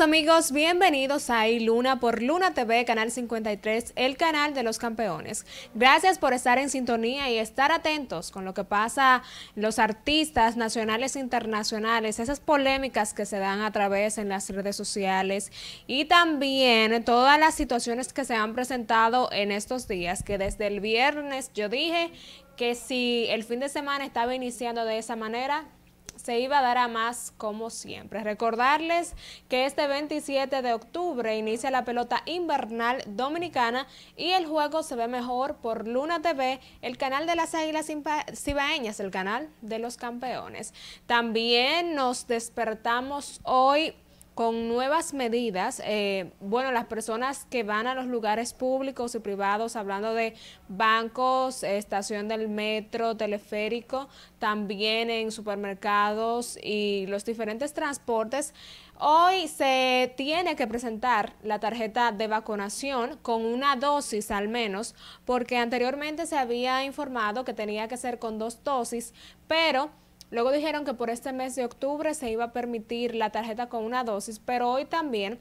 amigos, bienvenidos a Luna por Luna TV, Canal 53, el canal de los campeones. Gracias por estar en sintonía y estar atentos con lo que pasa los artistas nacionales e internacionales, esas polémicas que se dan a través en las redes sociales y también todas las situaciones que se han presentado en estos días, que desde el viernes yo dije que si el fin de semana estaba iniciando de esa manera, se iba a dar a más como siempre. Recordarles que este 27 de octubre inicia la pelota invernal dominicana y el juego se ve mejor por Luna TV, el canal de las Águilas Cibaeñas, el canal de los campeones. También nos despertamos hoy con nuevas medidas, eh, bueno, las personas que van a los lugares públicos y privados, hablando de bancos, estación del metro, teleférico, también en supermercados y los diferentes transportes, Hoy se tiene que presentar la tarjeta de vacunación con una dosis al menos, porque anteriormente se había informado que tenía que ser con dos dosis, pero Luego dijeron que por este mes de octubre se iba a permitir la tarjeta con una dosis, pero hoy también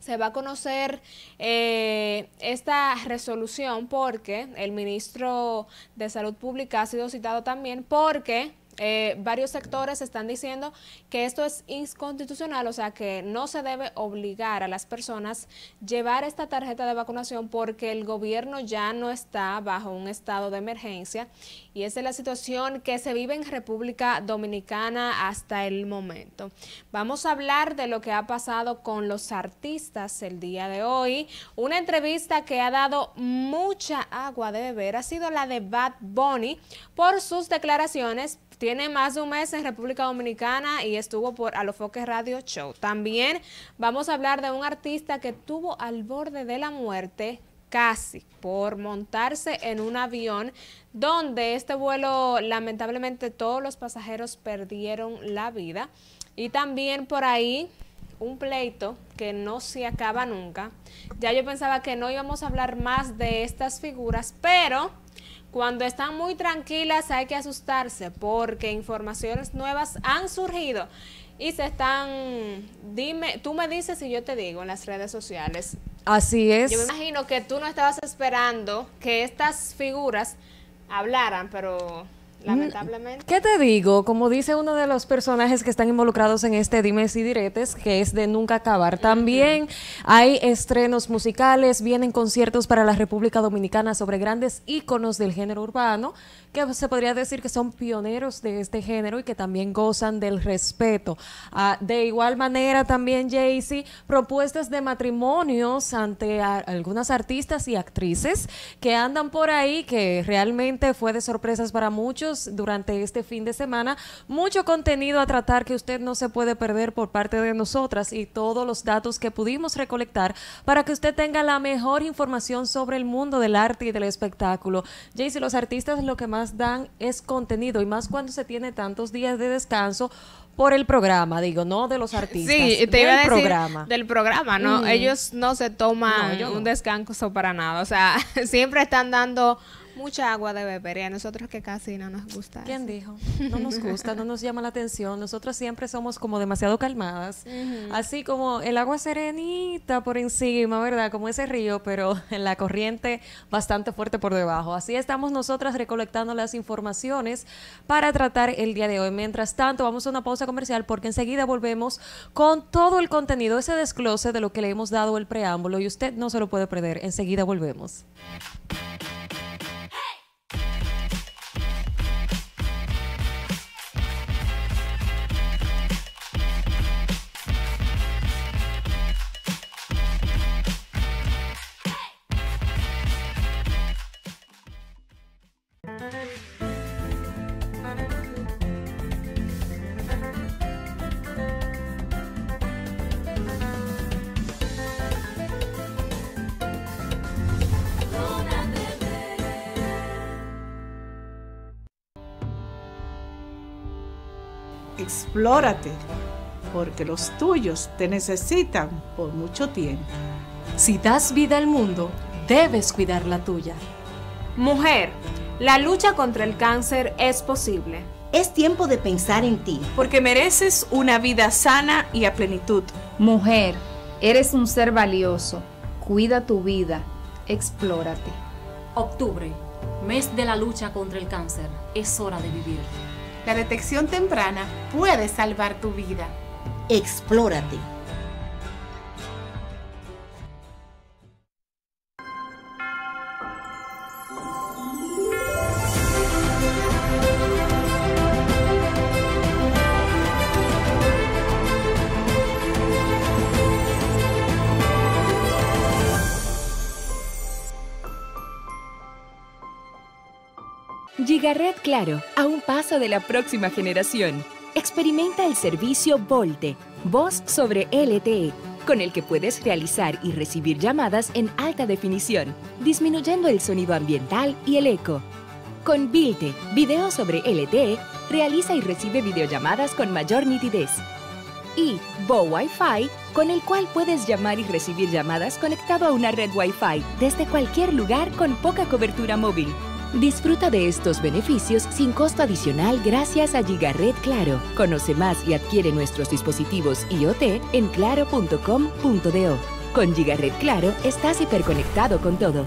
se va a conocer eh, esta resolución porque el ministro de Salud Pública ha sido citado también porque eh, varios sectores están diciendo que esto es inconstitucional, o sea que no se debe obligar a las personas llevar esta tarjeta de vacunación porque el gobierno ya no está bajo un estado de emergencia y esa es la situación que se vive en República Dominicana hasta el momento. Vamos a hablar de lo que ha pasado con los artistas el día de hoy. Una entrevista que ha dado mucha agua de beber ha sido la de Bad Bunny por sus declaraciones. Tiene más de un mes en República Dominicana y estuvo por Alofoque Radio Show. También vamos a hablar de un artista que tuvo al borde de la muerte casi por montarse en un avión donde este vuelo lamentablemente todos los pasajeros perdieron la vida y también por ahí un pleito que no se acaba nunca. Ya yo pensaba que no íbamos a hablar más de estas figuras, pero cuando están muy tranquilas hay que asustarse porque informaciones nuevas han surgido y se están, dime, tú me dices y yo te digo en las redes sociales. Así es. Yo me imagino que tú no estabas esperando que estas figuras hablaran, pero Mm, lamentablemente. ¿Qué te digo? Como dice uno de los personajes que están involucrados en este Dimes y Diretes, que es de nunca acabar. También hay estrenos musicales, vienen conciertos para la República Dominicana sobre grandes íconos del género urbano, que se podría decir que son pioneros de este género y que también gozan del respeto. Ah, de igual manera, también Jaycee, propuestas de matrimonios ante algunas artistas y actrices que andan por ahí, que realmente fue de sorpresas para muchos durante este fin de semana. Mucho contenido a tratar que usted no se puede perder por parte de nosotras y todos los datos que pudimos recolectar para que usted tenga la mejor información sobre el mundo del arte y del espectáculo. Jaycee, los artistas lo que más dan es contenido y más cuando se tiene tantos días de descanso por el programa, digo, no de los artistas. del programa. del programa, ¿no? Mm. Ellos no se toman un descanso para nada, o sea, siempre están dando Mucha agua de beber y a nosotros que casi no nos gusta. ¿Quién dijo? No nos gusta, no nos llama la atención. Nosotros siempre somos como demasiado calmadas. Así como el agua serenita por encima, ¿verdad? Como ese río, pero en la corriente bastante fuerte por debajo. Así estamos nosotras recolectando las informaciones para tratar el día de hoy. Mientras tanto, vamos a una pausa comercial porque enseguida volvemos con todo el contenido, ese desglose de lo que le hemos dado el preámbulo y usted no se lo puede perder. Enseguida volvemos. explórate, porque los tuyos te necesitan por mucho tiempo. Si das vida al mundo, debes cuidar la tuya. Mujer, la lucha contra el cáncer es posible. Es tiempo de pensar en ti. Porque mereces una vida sana y a plenitud. Mujer, eres un ser valioso. Cuida tu vida. Explórate. Octubre, mes de la lucha contra el cáncer. Es hora de vivir. La detección temprana puede salvar tu vida. Explórate. Claro, a un paso de la próxima generación. Experimenta el servicio Volte, voz sobre LTE, con el que puedes realizar y recibir llamadas en alta definición, disminuyendo el sonido ambiental y el eco. Con Vilte, video sobre LTE, realiza y recibe videollamadas con mayor nitidez. Y Bo con el cual puedes llamar y recibir llamadas conectado a una red WiFi desde cualquier lugar con poca cobertura móvil. Disfruta de estos beneficios sin costo adicional gracias a Gigared Claro. Conoce más y adquiere nuestros dispositivos IoT en claro.com.do. Con Gigared Claro estás hiperconectado con todo.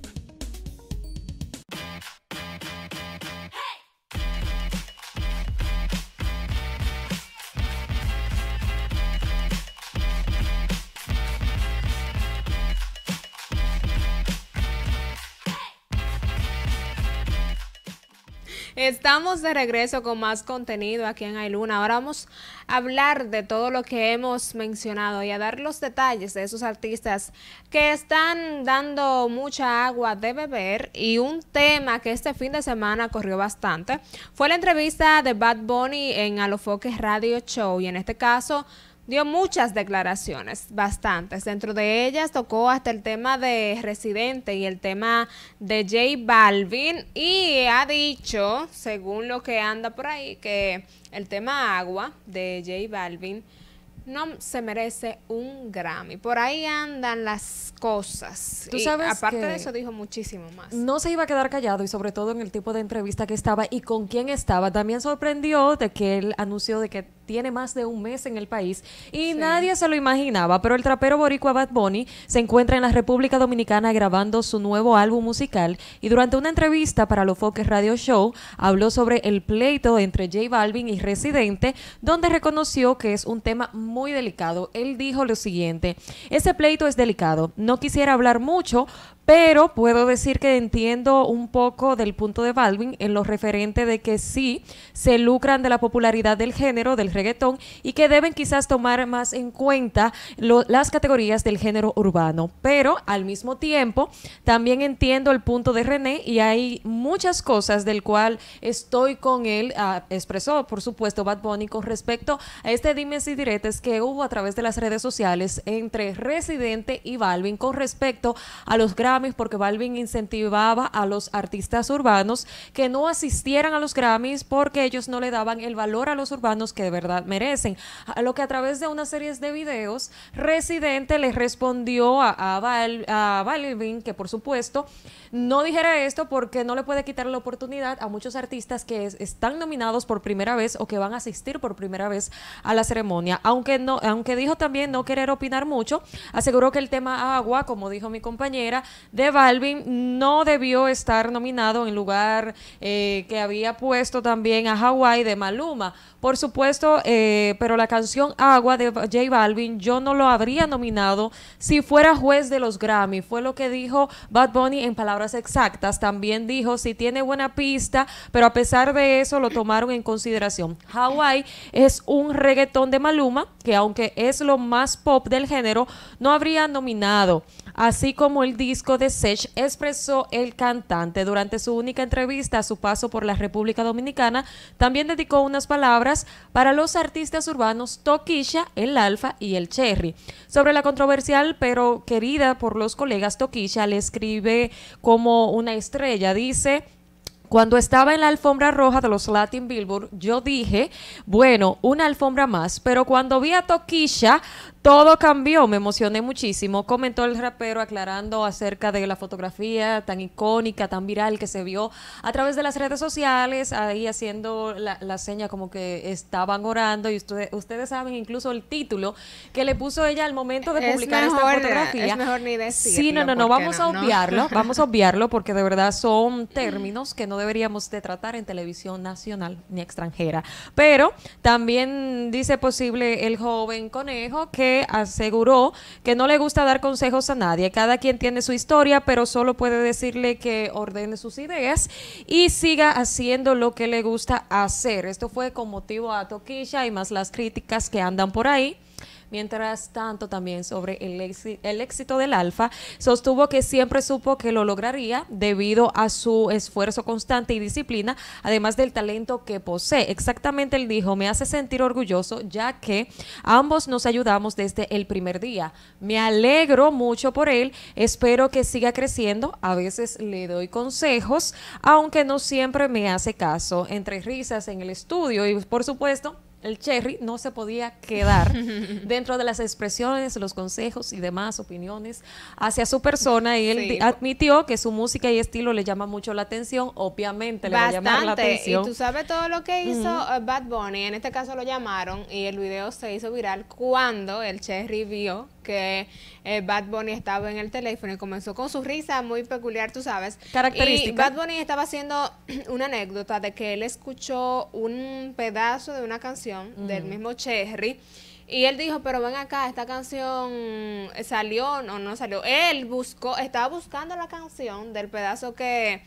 de regreso con más contenido aquí en Ailuna. Ahora vamos a hablar de todo lo que hemos mencionado y a dar los detalles de esos artistas que están dando mucha agua de beber. Y un tema que este fin de semana corrió bastante fue la entrevista de Bad Bunny en Alofoque Radio Show. Y en este caso dio muchas declaraciones, bastantes. Dentro de ellas tocó hasta el tema de Residente y el tema de J Balvin y ha dicho, según lo que anda por ahí, que el tema agua de J Balvin no se merece un Grammy. Por ahí andan las cosas. sabes y aparte de eso dijo muchísimo más. No se iba a quedar callado y sobre todo en el tipo de entrevista que estaba y con quién estaba. También sorprendió de que él anunció de que tiene más de un mes en el país y nadie se lo imaginaba, pero el trapero boricua Bad Bunny se encuentra en la República Dominicana grabando su nuevo álbum musical y durante una entrevista para Los Focus Radio Show habló sobre el pleito entre J Balvin y Residente, donde reconoció que es un tema muy delicado. Él dijo lo siguiente, ese pleito es delicado, no quisiera hablar mucho, pero puedo decir que entiendo un poco del punto de Balvin en lo referente de que sí se lucran de la popularidad del género, del y que deben quizás tomar más en cuenta las categorías del género urbano. Pero al mismo tiempo, también entiendo el punto de René y hay muchas cosas del cual estoy con él, ah, expresó por supuesto Bad Bunny con respecto a este dimes y diretes que hubo a través de las redes sociales entre Residente y Balvin con respecto a los Grammys, porque Balvin incentivaba a los artistas urbanos que no asistieran a los Grammys porque ellos no le daban el valor a los urbanos que de merecen. A lo que a través de una serie de videos, Residente le respondió a, a, Balvin que por supuesto no dijera esto porque no le puede quitar la oportunidad a muchos artistas que están nominados por primera vez o que van a asistir por primera vez a la ceremonia. Aunque, no, aunque dijo también no querer opinar mucho, aseguró que el tema agua, como dijo mi compañera, de Balvin no debió estar nominado en lugar eh, que había puesto también a Hawái de Maluma. Por supuesto, eh, pero, la canción Agua de J Balvin yo no lo habría nominado si fuera juez de los Grammy. Fue lo que dijo Bad Bunny en palabras exactas. También dijo, si tiene buena pista, pero a pesar de eso lo tomaron en consideración. Hawaii es un reggaetón de Maluma, que aunque es lo más pop del género, no habría nominado. Así como el disco de Sech expresó el cantante durante su única entrevista a su paso por la República Dominicana, también dedicó unas palabras para los artistas urbanos Toquilla, el Alfa y el Cherry. Sobre la controversial pero querida por los colegas, Toquilla le escribe como una estrella, dice... Cuando estaba en la alfombra roja de los Latin Billboard, yo dije, bueno, una alfombra más, pero cuando vi a Toquisha todo cambió, me emocioné muchísimo. Comentó el rapero aclarando acerca de la fotografía tan icónica, tan viral que se vio a través de las redes sociales, ahí haciendo la, la seña como que estaban orando y ustedes saben incluso el título que le puso ella al momento de publicar esta fotografía. Es mejor ni decirlo. Sí, no, no, no, vamos a obviarlo, vamos a obviarlo porque de verdad son mm. términos que no deberíamos de tratar en televisión nacional ni extranjera. Pero también dice posible el joven conejo que aseguró que no le gusta dar consejos a nadie. Cada quien tiene su historia, pero solo puede decirle que ordene sus ideas y siga haciendo lo que le gusta hacer. Esto fue con motivo a Toquilla y más las críticas que andan por ahí. Mientras tanto, también sobre el, el éxito del Alfa, sostuvo que siempre supo que lo lograría debido a su esfuerzo constante y disciplina, además del talento que posee. Exactamente, él dijo, me hace sentir orgulloso ya que ambos nos ayudamos desde el primer día. Me alegro mucho por él, espero que siga creciendo, a veces le doy consejos, aunque no siempre me hace caso. Entre risas en el estudio y por supuesto el cherry no se podía quedar dentro de las expresiones, los consejos y demás opiniones hacia su persona y él admitió que su música y estilo le llama mucho la atención, obviamente le va a llamar la atención. Y tú sabes todo lo que hizo uh, Bad Bunny, en este caso lo llamaron y el video se hizo viral cuando el cherry vio que eh, Bad Bunny estaba en el teléfono y comenzó con su risa muy peculiar, tú sabes. Característica. Y Bad Bunny estaba haciendo una anécdota de que él escuchó un pedazo de una canción del mismo Cherry. Y él dijo, pero ven acá, esta canción salió no, no salió. Él buscó, estaba buscando la canción del pedazo que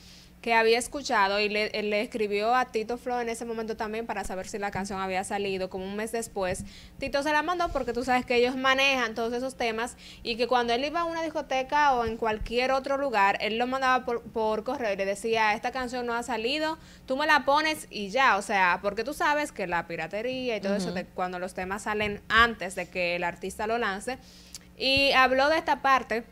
que había escuchado y le, escribió a Tito Flo en ese momento también para saber si la canción había salido, como un mes después. Tito se la mandó porque tú sabes que ellos manejan todos esos temas y que cuando él iba a una discoteca o en cualquier otro lugar, él lo mandaba por, correo y le decía, esta canción no ha salido, tú me la pones y ya, o sea, porque tú sabes que la piratería y todo eso, cuando los temas salen antes de que el artista lo lance, y habló de esta parte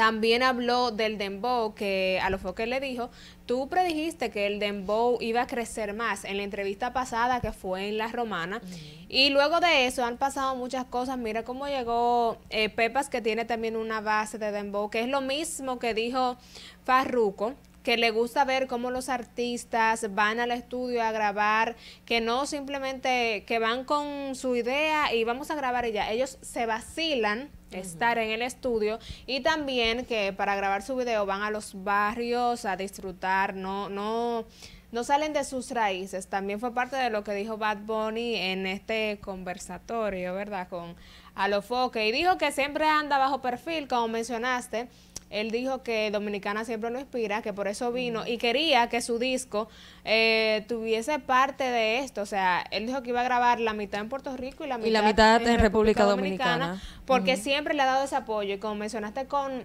también habló del dembow, que a los que le dijo, tú predijiste que el dembow iba a crecer más en la entrevista pasada que fue en La Romana. Y luego de eso han pasado muchas cosas. Mira cómo llegó eh, Pepas, que tiene también una base de dembow, que es lo mismo que dijo Farruco que le gusta ver cómo los artistas van al estudio a grabar, que no simplemente que van con su idea y vamos a grabar ella. ya. Ellos se vacilan estar en el estudio y también que para grabar su video van a los barrios a disfrutar, no, no, no salen de sus raíces. También fue parte de lo que dijo Bad Bunny en este conversatorio, ¿verdad? Con Alofoque y dijo que siempre anda bajo perfil, como mencionaste, él dijo que Dominicana siempre lo inspira, que por eso vino y quería que su disco eh, tuviese parte de esto. O sea, él dijo que iba a grabar la mitad en Puerto Rico y la mitad, y en, República Dominicana, porque siempre le ha dado ese apoyo. Y como mencionaste con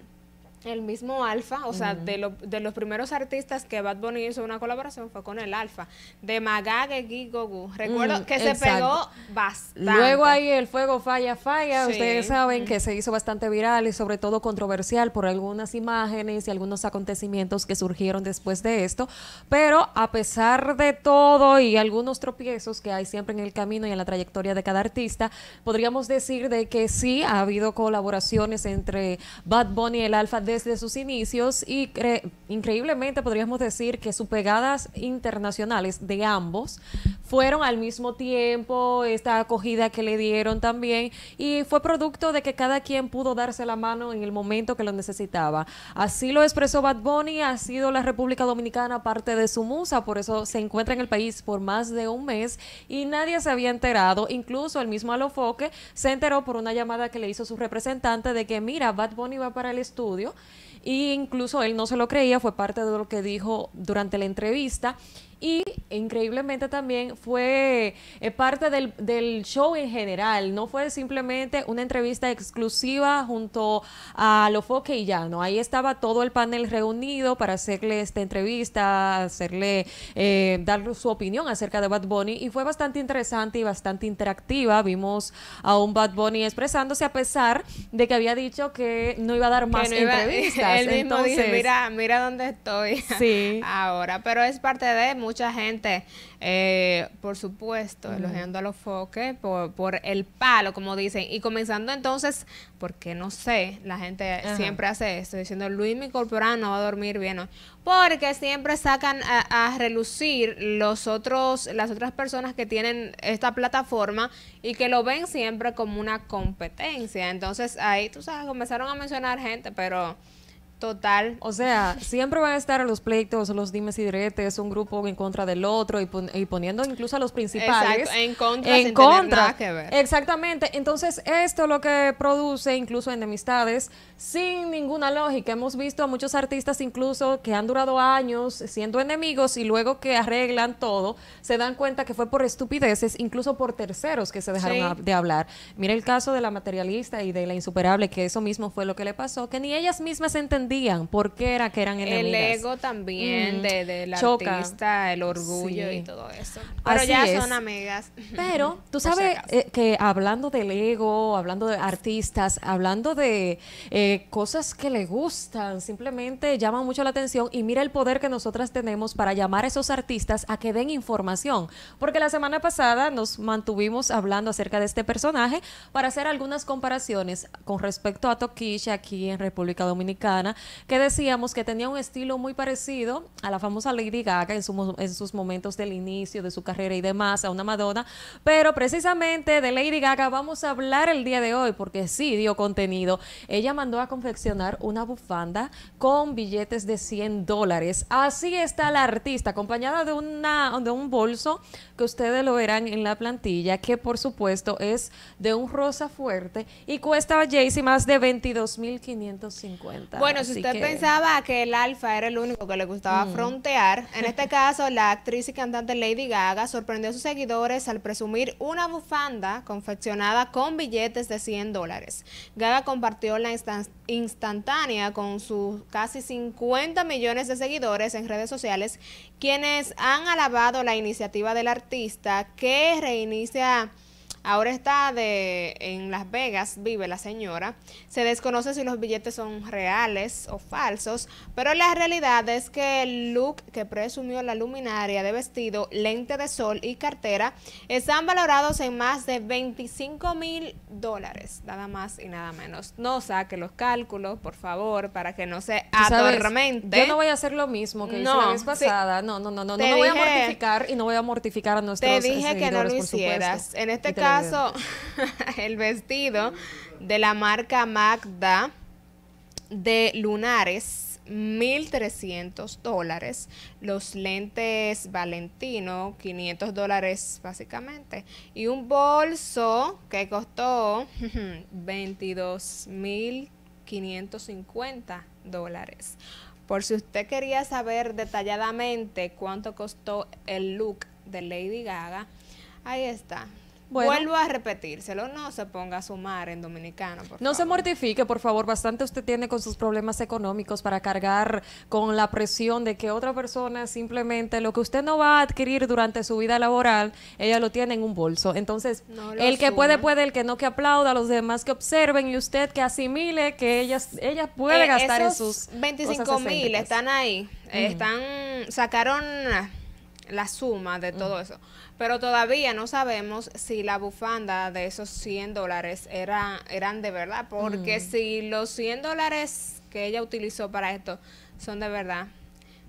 el mismo Alfa, o sea, de, los primeros artistas que Bad Bunny hizo una colaboración fue con el Alfa, de Magage Gigogu. Recuerdo que se pegó bastante. Luego ahí el fuego falla, falla. Ustedes saben que se hizo bastante viral y sobre todo controversial por algunas imágenes y algunos acontecimientos que surgieron después de esto. Pero a pesar de todo y algunos tropiezos que hay siempre en el camino y en la trayectoria de cada artista, podríamos decir de que sí ha habido colaboraciones entre Bad Bunny y el Alfa desde sus inicios y increíblemente podríamos decir que sus pegadas internacionales de ambos fueron al mismo tiempo, esta acogida que le dieron también, y fue producto de que cada quien pudo darse la mano en el momento que lo necesitaba. Así lo expresó Bad Bunny, ha sido la República Dominicana parte de su musa, por eso se encuentra en el país por más de un mes y nadie se había enterado, incluso el mismo Alofoque se enteró por una llamada que le hizo su representante de que mira, Bad Bunny va para el estudio y e incluso él no se lo creía, fue parte de lo que dijo durante la entrevista y increíblemente también fue eh, parte del, del, show en general, no fue simplemente una entrevista exclusiva junto a Lofoque y no ahí estaba todo el panel reunido para hacerle esta entrevista, hacerle, eh, dar su opinión acerca de Bad Bunny y fue bastante interesante y bastante interactiva, vimos a un Bad Bunny expresándose a pesar de que había dicho que no iba a dar más entrevistas. mira, mira dónde estoy sí. ahora, pero es parte de mucha gente, eh, por supuesto, elogiando a los foques por, por, el palo, como dicen. Y comenzando entonces, porque no sé, la gente siempre hace esto, diciendo, Luis, mi corporal no va a dormir bien hoy. Porque siempre sacan a, a, relucir los otros, las otras personas que tienen esta plataforma y que lo ven siempre como una competencia. Entonces ahí, tú sabes, comenzaron a mencionar gente, pero... Total. O sea, siempre van a estar los pleitos, los dimes y diretes, un grupo en contra del otro y, poniendo incluso a los principales. Exacto, en contra. Exactamente. Entonces, esto lo que produce incluso enemistades sin ninguna lógica. Hemos visto a muchos artistas incluso que han durado años siendo enemigos y luego que arreglan todo, se dan cuenta que fue por estupideces, incluso por terceros que se dejaron de hablar. Mira el caso de la materialista y de la insuperable, que eso mismo fue lo que le pasó, que ni ellas mismas entendieron porque por qué era que eran enemigas. El ego también mm. de, la Choca. artista, el orgullo y todo eso. Pero ya son amigas. Pero tú sabes eh, que hablando del ego, hablando de artistas, hablando de eh, cosas que le gustan, simplemente llama mucho la atención y mira el poder que nosotras tenemos para llamar a esos artistas a que den información. Porque la semana pasada nos mantuvimos hablando acerca de este personaje para hacer algunas comparaciones con respecto a Tokisha aquí en República Dominicana que decíamos que tenía un estilo muy parecido a la famosa Lady Gaga en, sus momentos del inicio de su carrera y demás, a una Madonna, pero precisamente de Lady Gaga vamos a hablar el día de hoy porque sí dio contenido. Ella mandó a confeccionar una bufanda con billetes de 100 dólares. Así está la artista, acompañada de, una, de un bolso que ustedes lo verán en la plantilla, que por supuesto es de un rosa fuerte y cuesta a Jaycee más de 22.550. Bueno, si usted pensaba que el alfa era el único que le gustaba mm. frontear, en este caso la actriz y cantante Lady Gaga sorprendió a sus seguidores al presumir una bufanda confeccionada con billetes de 100 dólares. Gaga compartió la instantánea con sus casi 50 millones de seguidores en redes sociales, quienes han alabado la iniciativa del artista que reinicia Ahora está de en Las Vegas, vive la señora. Se desconoce si los billetes son reales o falsos, pero la realidad es que el look que presumió la luminaria de vestido, lente de sol y cartera están valorados en más de 25 mil dólares, nada más y nada menos. No saque los cálculos, por favor, para que no se atormente. yo no voy a hacer lo mismo que no, hice la vez pasada. no, no, no, no, no, voy a mortificar y no voy a mortificar a nuestros Te dije que no lo hicieras. En este caso el vestido de la marca Magda de lunares, 1.300 dólares. Los lentes Valentino, 500 dólares básicamente. Y un bolso que costó 22.550 dólares. Por si usted quería saber detalladamente cuánto costó el look de Lady Gaga, ahí está. Vuelvo a repetírselo, no se ponga a sumar en dominicano. no se mortifique, por favor, bastante usted tiene con sus problemas económicos para cargar con la presión de que otra persona simplemente lo que usted no va a adquirir durante su vida laboral, ella lo tiene en un bolso. Entonces, el que puede, puede, el que no, que aplauda, los demás que observen y usted que asimile que ella ellas puede eh, gastar en sus... 25 mil están ahí, están, sacaron la suma de todo eso. Pero todavía no sabemos si la bufanda de esos 100 dólares era, eran de verdad, porque mm. si los 100 dólares que ella utilizó para esto son de verdad,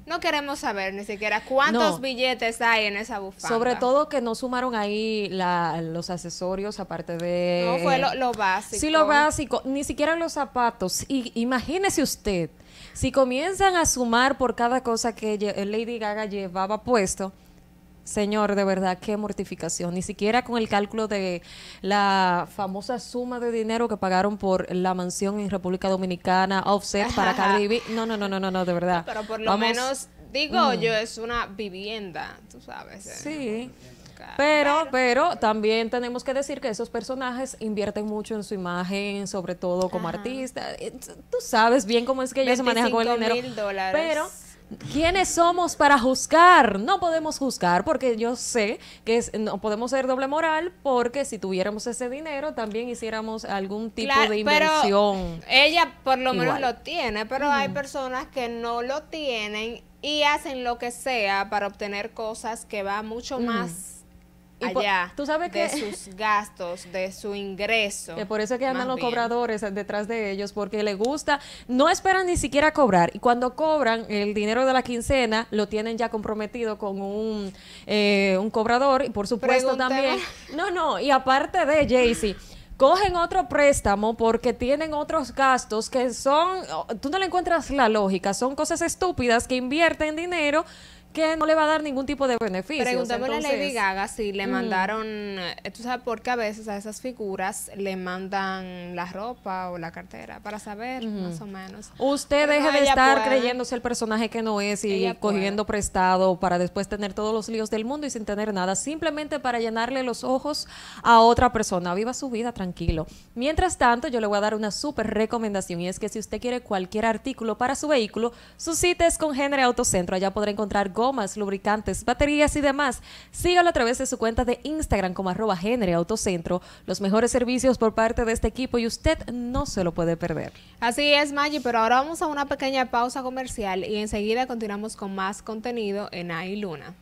no queremos saber ni siquiera cuántos billetes hay en esa bufanda. Sobre todo que no sumaron ahí los accesorios, aparte de... No, fue lo, eh, lo, básico. Sí, lo básico, ni siquiera los zapatos. Y, imagínese usted si comienzan a sumar por cada cosa que eh, Lady Gaga llevaba puesto, Señor, de verdad, qué mortificación. Ni siquiera con el cálculo de la famosa suma de dinero que pagaron por la mansión en República Dominicana, offset para Cardi No, no, no, no, no, de verdad. Pero por lo menos, digo mm. yo, es una vivienda, tú sabes. Eh, sí. Pero, pero también tenemos que decir que esos personajes invierten mucho en su imagen, sobre todo como artista. Eh, tú sabes bien cómo es que ella se maneja con el dinero. Pero ¿Quiénes somos para juzgar? No podemos juzgar porque yo sé que no podemos ser doble moral porque si tuviéramos ese dinero también hiciéramos algún tipo de inversión. ella por lo menos lo tiene, pero hay personas que no lo tienen y hacen lo que sea para obtener cosas que va mucho más allá, tú sabes que, de sus gastos, de su ingreso. Que por eso es que andan los cobradores detrás de ellos, porque le gusta, no esperan ni siquiera cobrar. Y cuando cobran el dinero de la quincena, lo tienen ya comprometido con un, eh, un cobrador. Y por supuesto también. No, no, y aparte de Jaycee cogen otro préstamo porque tienen otros gastos que son, tú no le encuentras la lógica, son cosas estúpidas que invierten dinero que no le va a dar ningún tipo de beneficio. Preguntémosle a Lady Gaga si le mm. mandaron, eh, tú sabes, porque a veces a esas figuras le mandan la ropa o la cartera para saber más o menos. Usted deje de estar creyéndose el personaje que no es y cogiendo prestado para después tener todos los líos del mundo y sin tener nada, simplemente para llenarle los ojos a otra persona. Viva su vida tranquilo. Mientras tanto, yo le voy a dar una súper recomendación y es que si usted quiere cualquier artículo para su vehículo, cita es con Género Autocentro. Allá podrá encontrar go lubricantes, baterías y demás. Sígalo a través de su cuenta de Instagram como arroba Autocentro. Los mejores servicios por parte de este equipo y usted no se lo puede perder. Así es, Maggi, pero ahora vamos a una pequeña pausa comercial y enseguida continuamos con más contenido en AI Luna.